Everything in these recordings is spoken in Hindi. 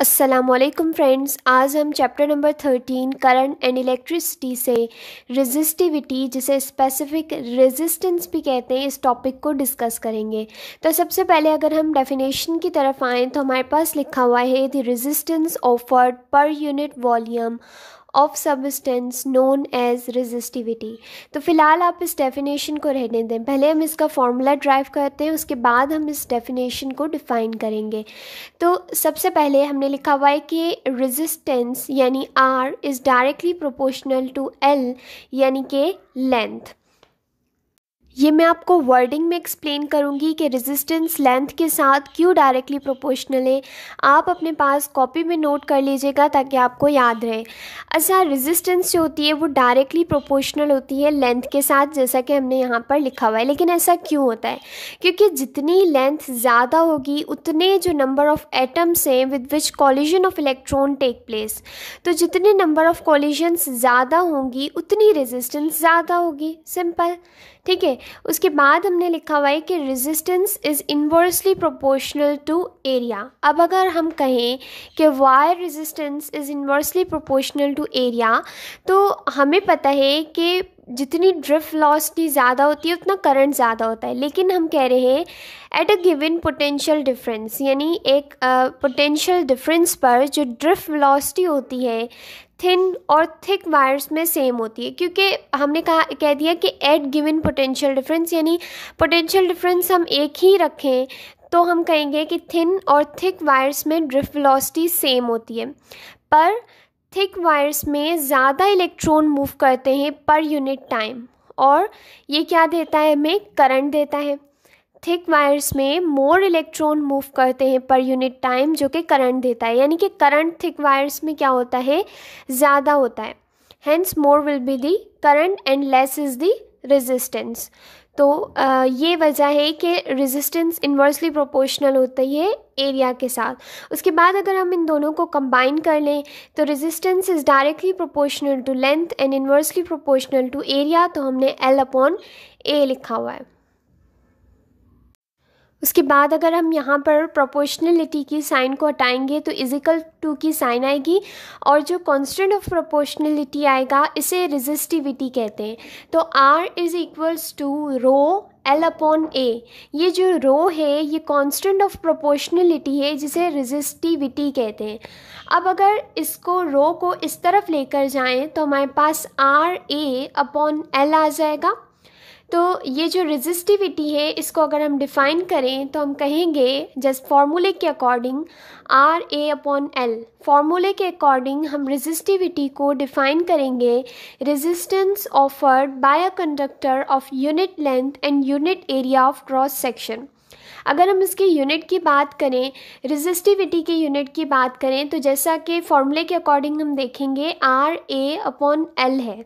असलम फ्रेंड्स आज हम chapter number thirteen current and electricity से रेजिस्टिविटी जिसे स्पेसिफिक रेजिस्टेंस भी कहते हैं इस टॉपिक को डिस्कस करेंगे तो सबसे पहले अगर हम डेफिनेशन की तरफ आएँ तो हमारे पास लिखा हुआ है the resistance offered per unit volume of substance known as resistivity तो फिलहाल आप इस डेफिनेशन को रहने दें पहले हम इसका फॉर्मूला ड्राइव करते हैं उसके बाद हम इस डेफिनेशन को डिफाइन करेंगे तो सबसे पहले हमने लिखा हुआ है कि रेजिस्टेंस यानी R is directly proportional to L यानी कि लेंथ ये मैं आपको वर्डिंग में एक्सप्लेन करूँगी कि रेजिस्टेंस लेंथ के साथ क्यों डायरेक्टली प्रोपोर्शनल है आप अपने पास कॉपी में नोट कर लीजिएगा ताकि आपको याद रहे अच्छा रेजिस्टेंस जो होती है वो डायरेक्टली प्रोपोर्शनल होती है लेंथ के साथ जैसा कि हमने यहाँ पर लिखा हुआ है लेकिन ऐसा क्यों होता है क्योंकि जितनी लेंथ ज़्यादा होगी उतने जो नंबर ऑफ एटम्स हैं with which collision of electron take place तो जितने नंबर ऑफ कॉलिजन्स ज़्यादा होंगी उतनी रेजिस्टेंस ज़्यादा होगी सिंपल ठीक है उसके बाद हमने लिखा हुआ है कि resistance is inversely proportional to area अब अगर हम कहें कि wire resistance is inversely proportional to area तो हमें पता है कि जितनी ड्रिफ्ट वेलोसिटी ज़्यादा होती है उतना करंट ज़्यादा होता है लेकिन हम कह रहे हैं at a given potential difference यानी एक पोटेंशियल uh, डिफरेंस पर जो ड्रिफ्ट वेलोसिटी होती है थिन और थिक वायर्स में सेम होती है क्योंकि हमने कहा कह दिया कि एट गिवन पोटेंशियल डिफरेंस यानी पोटेंशियल डिफरेंस हम एक ही रखें तो हम कहेंगे कि थिन और थिक वायर्स में ड्रिफ्ट वेलोसिटी सेम होती है पर थिक वायर्स में ज़्यादा इलेक्ट्रॉन मूव करते हैं पर यूनिट टाइम और ये क्या देता है हमें करंट देता है थिक वायर्स में मोर इलेक्ट्रॉन मूव करते हैं पर यूनिट टाइम जो कि करंट देता है यानी कि करंट थिक वायर्स में क्या होता है ज़्यादा होता है hence more will be the current and less is the resistance तो आ, ये वजह है कि रेजिस्टेंस इन्वर्सली प्रोपोर्शनल होती है एरिया के साथ उसके बाद अगर हम इन दोनों को कंबाइन कर लें तो resistance is directly proportional to length and inversely proportional to area तो हमने एल अपॉन ए लिखा हुआ है उसके बाद अगर हम यहाँ पर प्रोपोर्शनलिटी की साइन को हटाएंगे तो इजिकल टू की साइन आएगी और जो कॉन्स्टेंट ऑफ प्रोपोर्शनलिटी आएगा इसे रेजिस्टिविटी कहते हैं तो R is equals to rho L upon A ये जो रो है ये कांस्टेंट ऑफ प्रोपोर्शनलिटी है जिसे रेजिस्टिविटी कहते हैं अब अगर इसको रो को इस तरफ लेकर जाएं तो हमारे पास आर ए अपॉन एल आ जाएगा तो ये जो रेजिस्टिविटी है इसको अगर हम डिफ़ाइन करें तो हम कहेंगे जस्ट फार्मूले के according R A upon L फार्मूले के अकॉर्डिंग हम रेजिस्टिविटी को डिफ़ाइन करेंगे resistance offered by a conductor of unit length and unit area of cross section अगर हम इसके यूनिट की बात करें रेजिस्टिविटी के यूनिट की बात करें तो जैसा कि फार्मूले के अकॉर्डिंग हम देखेंगे आर ए अपॉन एल है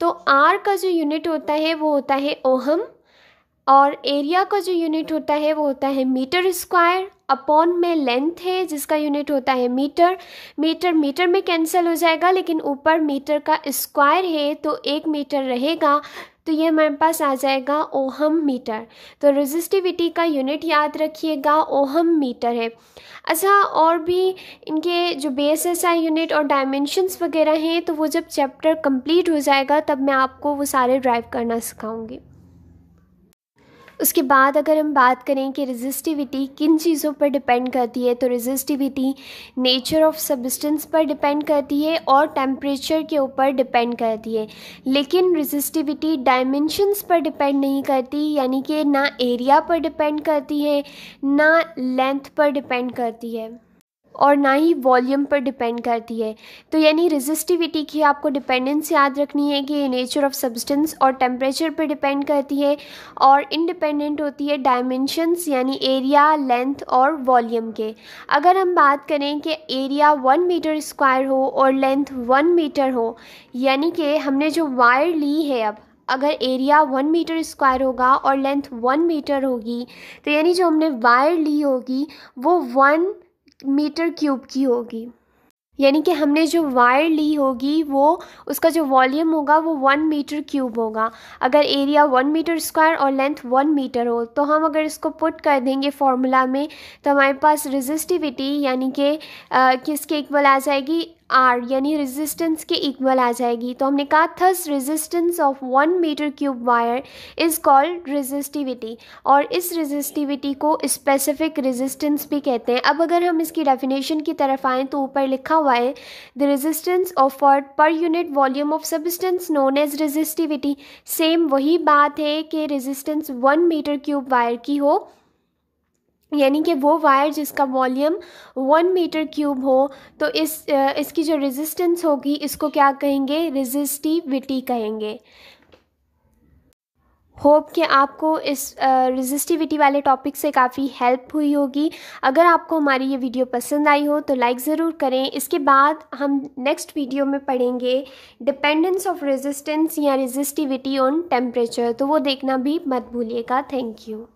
तो आर का जो यूनिट होता है वो होता है ओहम और एरिया का जो यूनिट होता है वो होता है मीटर स्क्वायर अपॉन में लेंथ है जिसका यूनिट होता है मीटर मीटर मीटर में कैंसिल हो जाएगा लेकिन ऊपर मीटर का स्क्वायर है तो एक मीटर रहेगा तो ये हमारे पास आ जाएगा ओहम मीटर तो रेजिस्टिविटी का यूनिट याद रखिएगा ओहम मीटर है अच्छा और भी इनके जो बेस एस आई यूनिट और डायमेंशंस वगैरह हैं तो वो जब चैप्टर कंप्लीट हो जाएगा तब मैं आपको वो सारे ड्राइव करना सिखाऊंगी उसके बाद अगर हम बात करें कि रेजिस्टिविटी किन चीज़ों पर डिपेंड करती है तो रेजिस्टिविटी नेचर ऑफ सब्सटेंस पर डिपेंड करती है और टेम्परेचर के ऊपर डिपेंड करती है लेकिन रेजिस्टिविटी डायमेंशंस पर डिपेंड नहीं करती यानी कि ना एरिया पर डिपेंड करती है ना लेंथ पर डिपेंड करती है और ना ही वॉल्यूम पर डिपेंड करती है तो यानी रेजिस्टिविटी की आपको डिपेंडेंस याद रखनी है कि ये नेचर ऑफ सब्सटेंस और टेम्परेचर पर डिपेंड करती है और इंडिपेंडेंट होती है डायमेंशंस यानी एरिया लेंथ और वॉल्यूम के अगर हम बात करें कि एरिया वन मीटर स्क्वायर हो और लेंथ वन मीटर हो यानी कि हमने जो वायर ली है अब अगर एरिया वन मीटर स्क्वायर होगा और लेंथ वन मीटर होगी तो यानी जो हमने वायर ली होगी वो वन मीटर क्यूब की होगी यानी कि हमने जो वायर ली होगी वो उसका जो वॉल्यूम होगा वो वन मीटर क्यूब होगा अगर एरिया वन मीटर स्क्वायर और लेंथ वन मीटर हो तो हम अगर इसको पुट कर देंगे फार्मूला में तो हमारे पास रेजिस्टिविटी यानी कि किसके इक्वल आ जाएगी आर यानी रेजिस्टेंस के इक्वल आ जाएगी तो हमने कहा thus resistance of one metre cube wire is called resistivity और इस रेजिस्टिविटी को स्पेसिफिक रेजिस्टेंस भी कहते हैं अब अगर हम इसकी डेफिनेशन की तरफ आएँ तो ऊपर लिखा हुआ है the resistance offered per unit volume of substance known as resistivity same वही बात है कि resistance one metre cube wire की हो यानी कि वो वायर जिसका वॉल्यूम वन मीटर क्यूब हो तो इस इसकी जो रेजिस्टेंस होगी इसको क्या कहेंगे रेजिस्टिविटी कहेंगे होप कि आपको इस रेजिस्टिविटी वाले टॉपिक से काफ़ी हेल्प हुई होगी अगर आपको हमारी ये वीडियो पसंद आई हो तो लाइक ज़रूर करें इसके बाद हम नेक्स्ट वीडियो में पढ़ेंगे डिपेंडेंस ऑफ रेजिस्टेंस या रेजिस्टिविटी ऑन टेम्परेचर तो वो देखना भी मत भूलिएगा थैंक यू